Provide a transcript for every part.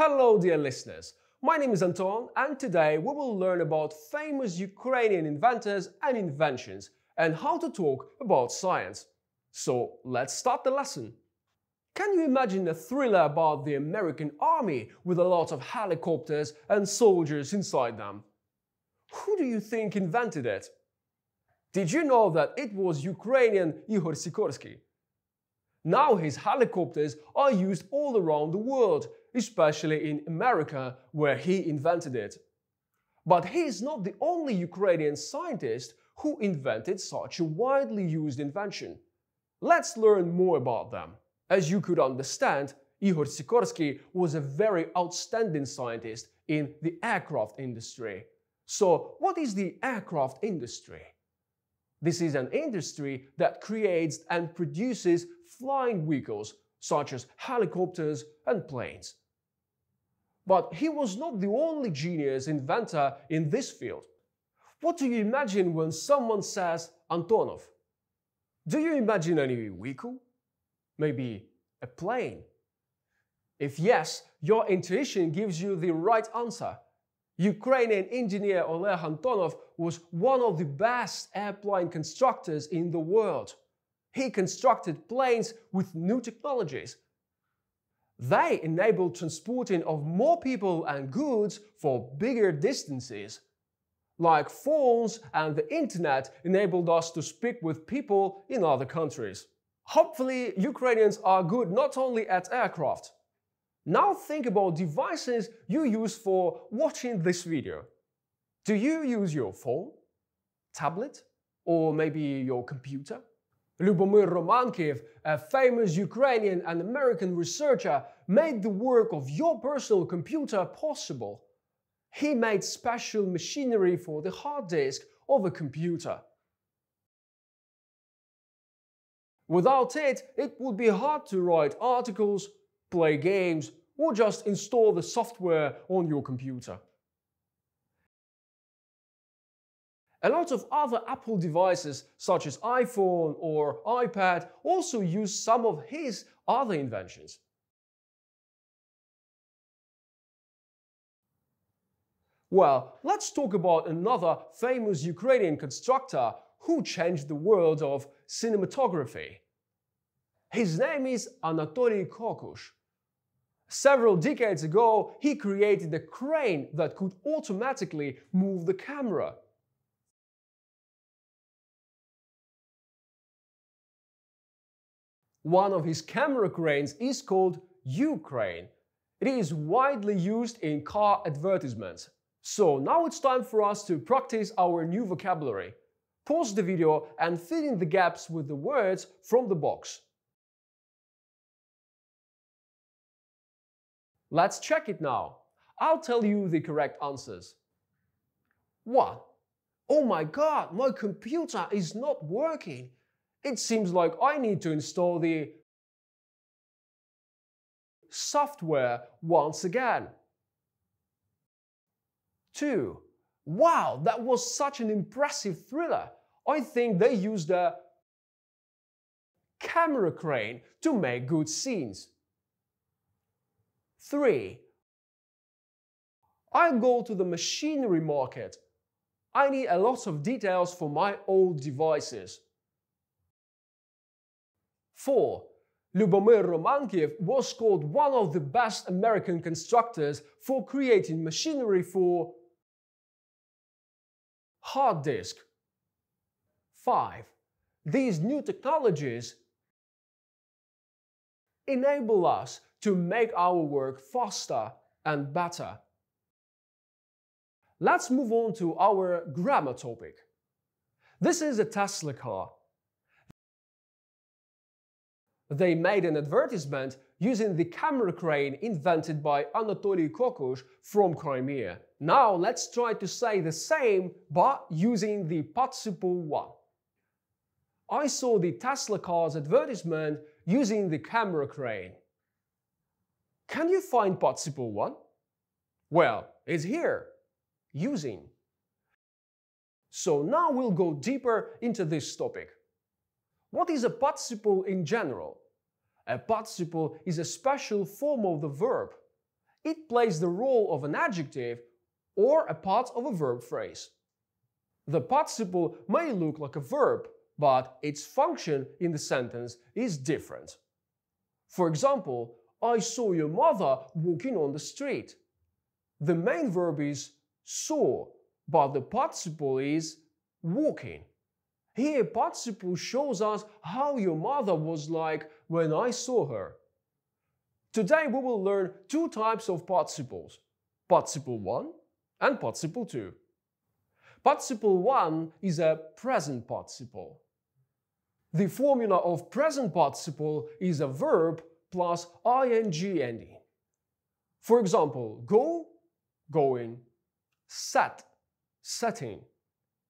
Hello, dear listeners. My name is Anton, and today we will learn about famous Ukrainian inventors and inventions and how to talk about science. So, let's start the lesson. Can you imagine a thriller about the American army with a lot of helicopters and soldiers inside them? Who do you think invented it? Did you know that it was Ukrainian Ihor Sikorsky? Now his helicopters are used all around the world especially in America, where he invented it. But he is not the only Ukrainian scientist who invented such a widely used invention. Let's learn more about them. As you could understand, Ihor Sikorsky was a very outstanding scientist in the aircraft industry. So, what is the aircraft industry? This is an industry that creates and produces flying vehicles such as helicopters and planes. But he was not the only genius inventor in this field. What do you imagine when someone says Antonov? Do you imagine any vehicle? Maybe a plane? If yes, your intuition gives you the right answer. Ukrainian engineer Oleg Antonov was one of the best airplane constructors in the world. He constructed planes with new technologies they enable transporting of more people and goods for bigger distances. Like phones and the internet enabled us to speak with people in other countries. Hopefully, Ukrainians are good not only at aircraft. Now think about devices you use for watching this video. Do you use your phone, tablet, or maybe your computer? Lubomir Romankiv, a famous Ukrainian and American researcher, made the work of your personal computer possible. He made special machinery for the hard disk of a computer. Without it, it would be hard to write articles, play games, or just install the software on your computer. A lot of other Apple devices, such as iPhone or iPad, also use some of his other inventions. Well, let's talk about another famous Ukrainian constructor who changed the world of cinematography. His name is Anatoly Kokush. Several decades ago, he created a crane that could automatically move the camera. One of his camera cranes is called Ukraine. It is widely used in car advertisements. So now it's time for us to practice our new vocabulary. Pause the video and fill in the gaps with the words from the box. Let's check it now. I'll tell you the correct answers. 1. Oh my god, my computer is not working it seems like I need to install the software once again. 2. Wow, that was such an impressive thriller. I think they used a camera crane to make good scenes. 3. I go to the machinery market. I need a lot of details for my old devices. 4. Lubomir Romankiev was called one of the best American constructors for creating machinery for hard disk. 5. These new technologies enable us to make our work faster and better. Let's move on to our grammar topic. This is a Tesla car they made an advertisement using the camera crane invented by Anatoly Kokush from Crimea. Now let's try to say the same but using the Patsupu one. I saw the Tesla car's advertisement using the camera crane. Can you find Patsupu one? Well, it's here, using. So now we'll go deeper into this topic. What is a participle in general? A participle is a special form of the verb. It plays the role of an adjective or a part of a verb phrase. The participle may look like a verb, but its function in the sentence is different. For example, I saw your mother walking on the street. The main verb is saw, but the participle is walking. Here, participle shows us how your mother was like when I saw her. Today, we will learn two types of participles: participle 1 and participle 2. Participle 1 is a present participle. The formula of present participle is a verb plus ing ending. For example, go, going, set, setting,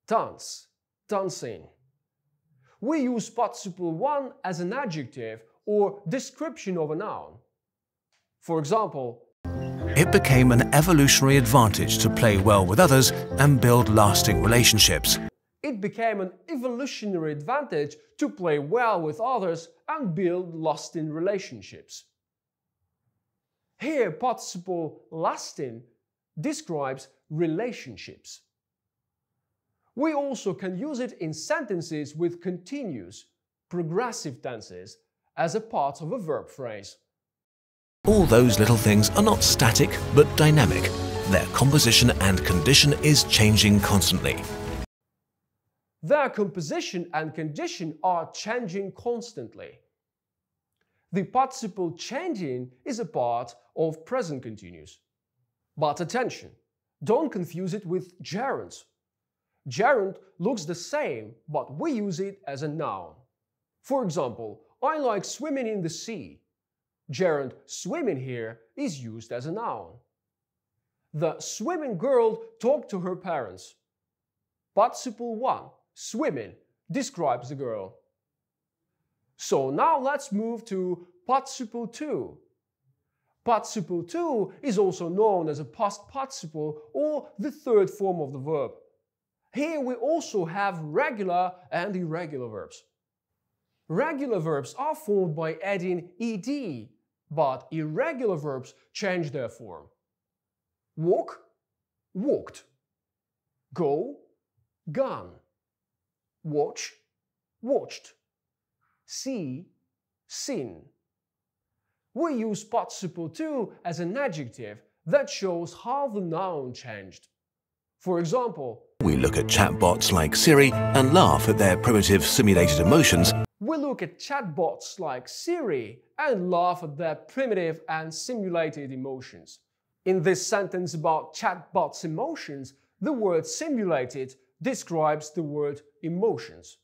dance, dancing we use participle 1 as an adjective or description of a noun. For example, it became an evolutionary advantage to play well with others and build lasting relationships. It became an evolutionary advantage to play well with others and build lasting relationships. Here, participle lasting describes relationships. We also can use it in sentences with continuous, progressive tenses as a part of a verb phrase. All those little things are not static, but dynamic. Their composition and condition is changing constantly. Their composition and condition are changing constantly. The participle changing is a part of present continuous. But attention, don't confuse it with gerunds Gerund looks the same, but we use it as a noun. For example, I like swimming in the sea. Gerund swimming here is used as a noun. The swimming girl talked to her parents. Participle 1, swimming, describes the girl. So now let's move to participle 2. Participle 2 is also known as a past participle or the third form of the verb. Here we also have regular and irregular verbs. Regular verbs are formed by adding ed, but irregular verbs change their form. Walk, walked. Go, gone. Watch, watched. See, seen. We use participle too as an adjective that shows how the noun changed. For example, we look at chatbots like Siri and laugh at their primitive simulated emotions. We look at chatbots like Siri and laugh at their primitive and simulated emotions. In this sentence about chatbots' emotions, the word simulated describes the word emotions.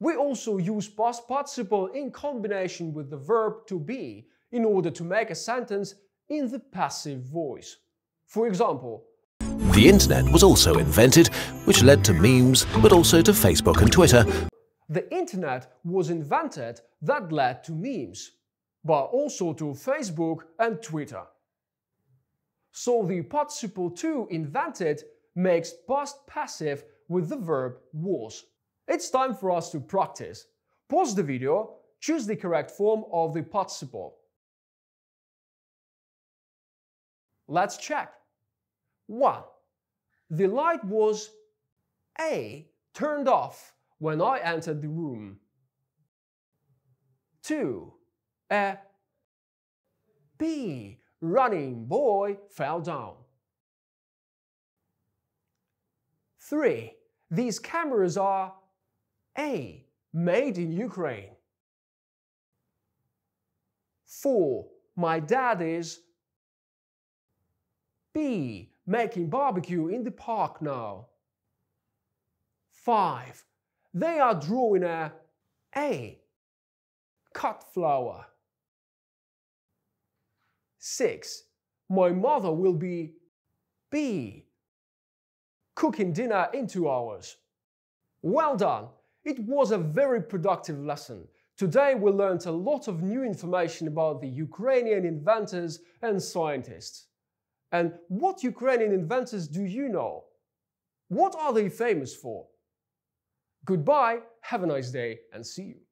We also use past participle in combination with the verb to be in order to make a sentence in the passive voice. For example, the internet was also invented, which led to memes, but also to Facebook and Twitter. The internet was invented that led to memes, but also to Facebook and Twitter. So the participle to invented makes past passive with the verb was. It's time for us to practice. Pause the video, choose the correct form of the participle. Let's check. 1. The light was A. Turned off when I entered the room. 2. A B. Running boy fell down. 3. These cameras are A. Made in Ukraine. 4. My dad is B making barbecue in the park now. 5. They are drawing a A. Cut flower. 6. My mother will be B. Cooking dinner in two hours. Well done! It was a very productive lesson. Today we learned a lot of new information about the Ukrainian inventors and scientists. And what Ukrainian inventors do you know? What are they famous for? Goodbye, have a nice day, and see you.